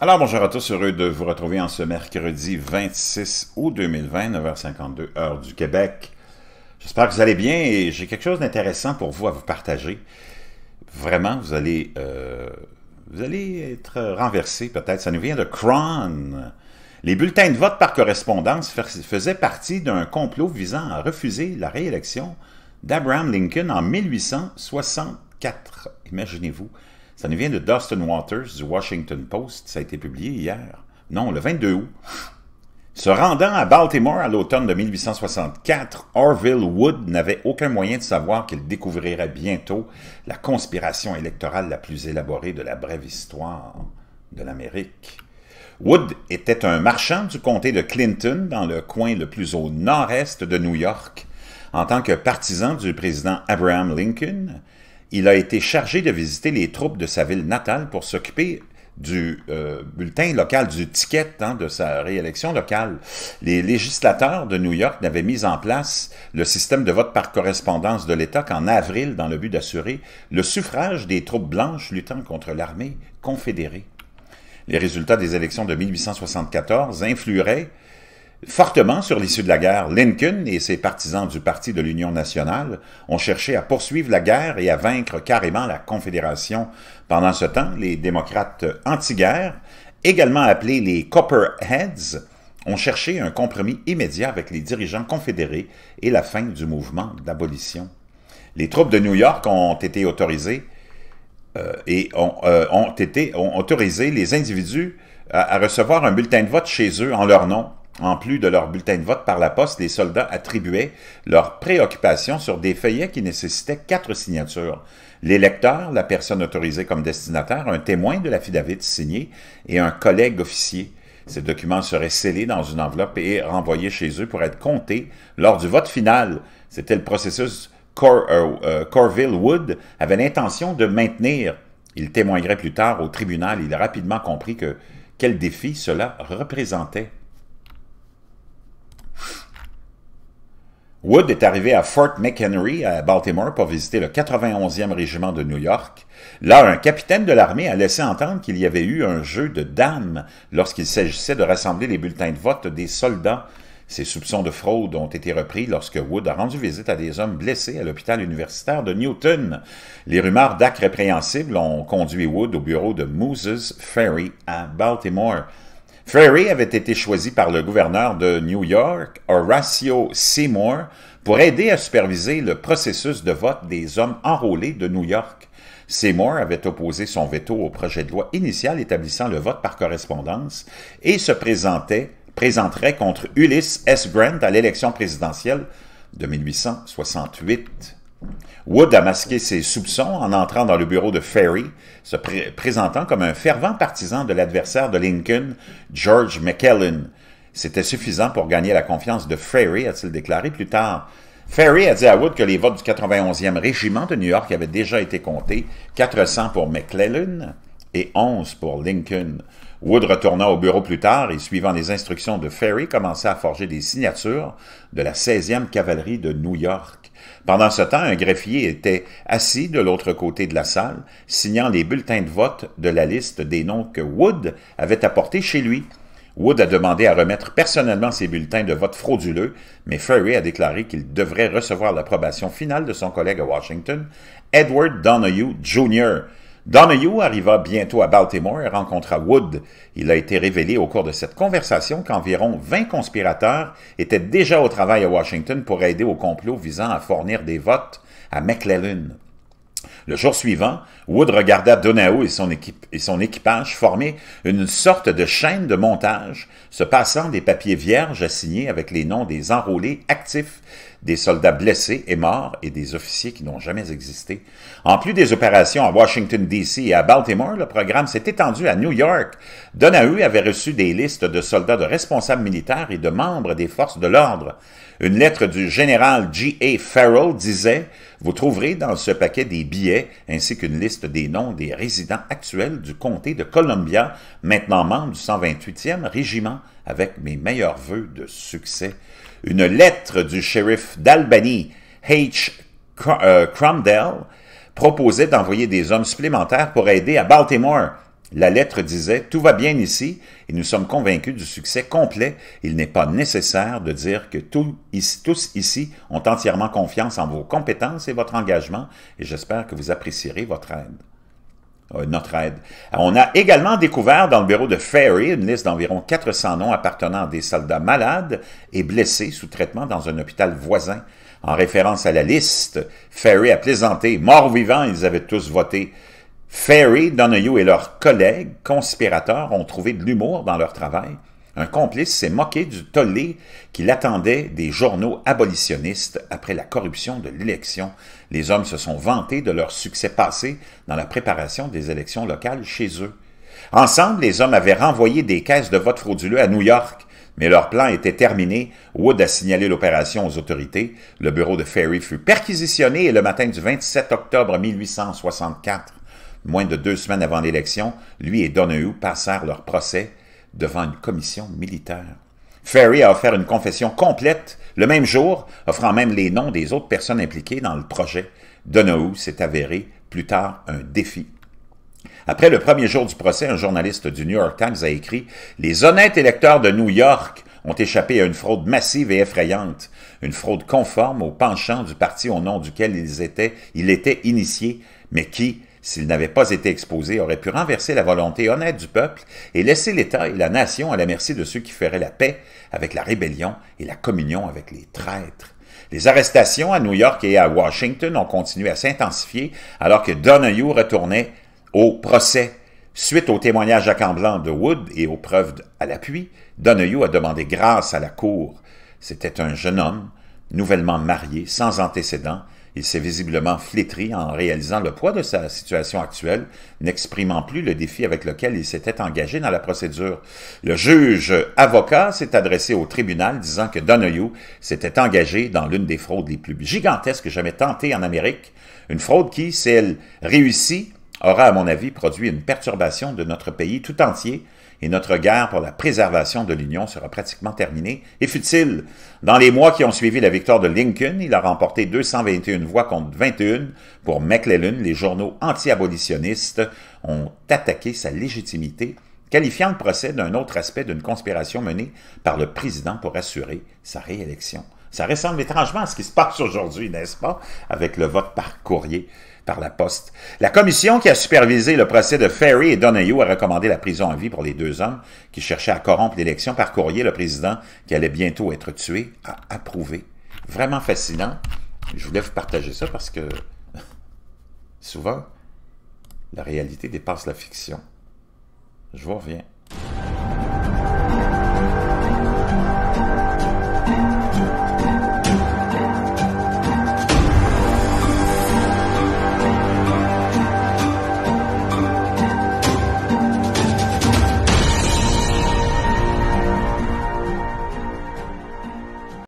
Alors bonjour à tous, heureux de vous retrouver en ce mercredi 26 août 2020, 9h52 heure du Québec. J'espère que vous allez bien et j'ai quelque chose d'intéressant pour vous à vous partager. Vraiment, vous allez, euh, vous allez être renversé peut-être. Ça nous vient de Cron. Les bulletins de vote par correspondance faisaient partie d'un complot visant à refuser la réélection d'Abraham Lincoln en 1864. Imaginez-vous, ça nous vient de Dustin Waters du Washington Post. Ça a été publié hier. Non, le 22 août. Se rendant à Baltimore à l'automne de 1864, Orville Wood n'avait aucun moyen de savoir qu'il découvrirait bientôt la conspiration électorale la plus élaborée de la brève histoire de l'Amérique. Wood était un marchand du comté de Clinton, dans le coin le plus au nord-est de New York. En tant que partisan du président Abraham Lincoln, il a été chargé de visiter les troupes de sa ville natale pour s'occuper du euh, bulletin local, du ticket hein, de sa réélection locale. Les législateurs de New York n'avaient mis en place le système de vote par correspondance de l'État qu'en avril dans le but d'assurer le suffrage des troupes blanches luttant contre l'armée confédérée. Les résultats des élections de 1874 influeraient fortement sur l'issue de la guerre. Lincoln et ses partisans du Parti de l'Union nationale ont cherché à poursuivre la guerre et à vaincre carrément la Confédération. Pendant ce temps, les démocrates anti-guerre, également appelés les Copperheads, ont cherché un compromis immédiat avec les dirigeants confédérés et la fin du mouvement d'abolition. Les troupes de New York ont été autorisées euh, et ont, euh, été, autorisé les individus à recevoir un bulletin de vote chez eux en leur nom en plus de leur bulletin de vote par la poste, les soldats attribuaient leurs préoccupations sur des feuillets qui nécessitaient quatre signatures. L'électeur, la personne autorisée comme destinataire, un témoin de la l'affidavit signé et un collègue officier. Ces documents seraient scellés dans une enveloppe et renvoyés chez eux pour être comptés lors du vote final. C'était le processus euh, euh, Corville Wood avait l'intention de maintenir. Il témoignerait plus tard au tribunal. Il a rapidement compris que quel défi cela représentait. Wood est arrivé à Fort McHenry, à Baltimore, pour visiter le 91e régiment de New York. Là, un capitaine de l'armée a laissé entendre qu'il y avait eu un jeu de dames lorsqu'il s'agissait de rassembler les bulletins de vote des soldats. Ces soupçons de fraude ont été repris lorsque Wood a rendu visite à des hommes blessés à l'hôpital universitaire de Newton. Les rumeurs d'actes répréhensibles ont conduit Wood au bureau de Moses Ferry à Baltimore. Ferry avait été choisi par le gouverneur de New York, Horatio Seymour, pour aider à superviser le processus de vote des hommes enrôlés de New York. Seymour avait opposé son veto au projet de loi initial établissant le vote par correspondance et se présentait, présenterait contre Ulysses S. Grant à l'élection présidentielle de 1868. Wood a masqué ses soupçons en entrant dans le bureau de Ferry, se présentant comme un fervent partisan de l'adversaire de Lincoln, George McKellen. C'était suffisant pour gagner la confiance de Ferry, a-t-il déclaré plus tard. Ferry a dit à Wood que les votes du 91e régiment de New York avaient déjà été comptés, 400 pour McClellan et 11 pour Lincoln. Wood retourna au bureau plus tard et, suivant les instructions de Ferry, commença à forger des signatures de la 16e cavalerie de New York. Pendant ce temps, un greffier était assis de l'autre côté de la salle, signant les bulletins de vote de la liste des noms que Wood avait apportés chez lui. Wood a demandé à remettre personnellement ses bulletins de vote frauduleux, mais Ferry a déclaré qu'il devrait recevoir l'approbation finale de son collègue à Washington, Edward Donahue Jr., Donahue arriva bientôt à Baltimore et rencontra Wood. Il a été révélé au cours de cette conversation qu'environ 20 conspirateurs étaient déjà au travail à Washington pour aider au complot visant à fournir des votes à McClellan. Le jour suivant, Wood regarda Donahue et son, et son équipage former une sorte de chaîne de montage se passant des papiers vierges assignés avec les noms des enrôlés actifs, des soldats blessés et morts et des officiers qui n'ont jamais existé. En plus des opérations à Washington, D.C. et à Baltimore, le programme s'est étendu à New York. Donahue avait reçu des listes de soldats de responsables militaires et de membres des forces de l'ordre. Une lettre du général G.A. Farrell disait « Vous trouverez dans ce paquet des billets ainsi qu'une liste des noms des résidents actuels du comté de Columbia, maintenant membre du 128e régiment, avec mes meilleurs voeux de succès. Une lettre du shérif d'Albany, H. Euh, Cromdell, proposait d'envoyer des hommes supplémentaires pour aider à Baltimore, la lettre disait « Tout va bien ici et nous sommes convaincus du succès complet. Il n'est pas nécessaire de dire que tous ici ont entièrement confiance en vos compétences et votre engagement et j'espère que vous apprécierez votre aide. Euh, notre aide. Euh, on a également découvert dans le bureau de Ferry une liste d'environ 400 noms appartenant à des soldats malades et blessés sous traitement dans un hôpital voisin. En référence à la liste, Ferry a plaisanté « Morts vivants, ils avaient tous voté ». Ferry, Donahue et leurs collègues conspirateurs ont trouvé de l'humour dans leur travail. Un complice s'est moqué du tollé qui l'attendait des journaux abolitionnistes après la corruption de l'élection. Les hommes se sont vantés de leur succès passé dans la préparation des élections locales chez eux. Ensemble, les hommes avaient renvoyé des caisses de vote frauduleux à New York, mais leur plan était terminé. Wood a signalé l'opération aux autorités. Le bureau de Ferry fut perquisitionné et le matin du 27 octobre 1864, Moins de deux semaines avant l'élection, lui et Donahue passèrent leur procès devant une commission militaire. Ferry a offert une confession complète le même jour, offrant même les noms des autres personnes impliquées dans le projet. Donahue s'est avéré plus tard un défi. Après le premier jour du procès, un journaliste du New York Times a écrit Les honnêtes électeurs de New York ont échappé à une fraude massive et effrayante, une fraude conforme au penchant du parti au nom duquel ils étaient, il était initié, mais qui, s'il n'avait pas été exposé, aurait pu renverser la volonté honnête du peuple et laisser l'État et la nation à la merci de ceux qui feraient la paix avec la rébellion et la communion avec les traîtres. Les arrestations à New York et à Washington ont continué à s'intensifier alors que Donahue retournait au procès. Suite au témoignage blanc de Wood et aux preuves à l'appui, Donahue a demandé grâce à la Cour. C'était un jeune homme, nouvellement marié, sans antécédents, il s'est visiblement flétri en réalisant le poids de sa situation actuelle, n'exprimant plus le défi avec lequel il s'était engagé dans la procédure. Le juge avocat s'est adressé au tribunal disant que Donahue s'était engagé dans l'une des fraudes les plus gigantesques jamais tentées en Amérique, une fraude qui, si elle réussit, aura, à mon avis, produit une perturbation de notre pays tout entier et notre guerre pour la préservation de l'Union sera pratiquement terminée. Et futile. dans les mois qui ont suivi la victoire de Lincoln, il a remporté 221 voix contre 21 pour McClellan. Les journaux anti-abolitionnistes ont attaqué sa légitimité, qualifiant le procès d'un autre aspect d'une conspiration menée par le président pour assurer sa réélection. Ça ressemble étrangement à ce qui se passe aujourd'hui, n'est-ce pas, avec le vote par courrier par la poste. La commission qui a supervisé le procès de Ferry et Donahue a recommandé la prison à vie pour les deux hommes qui cherchaient à corrompre l'élection par courrier. Le président, qui allait bientôt être tué, a approuvé. Vraiment fascinant. Je voulais vous partager ça parce que souvent, la réalité dépasse la fiction. Je vous reviens.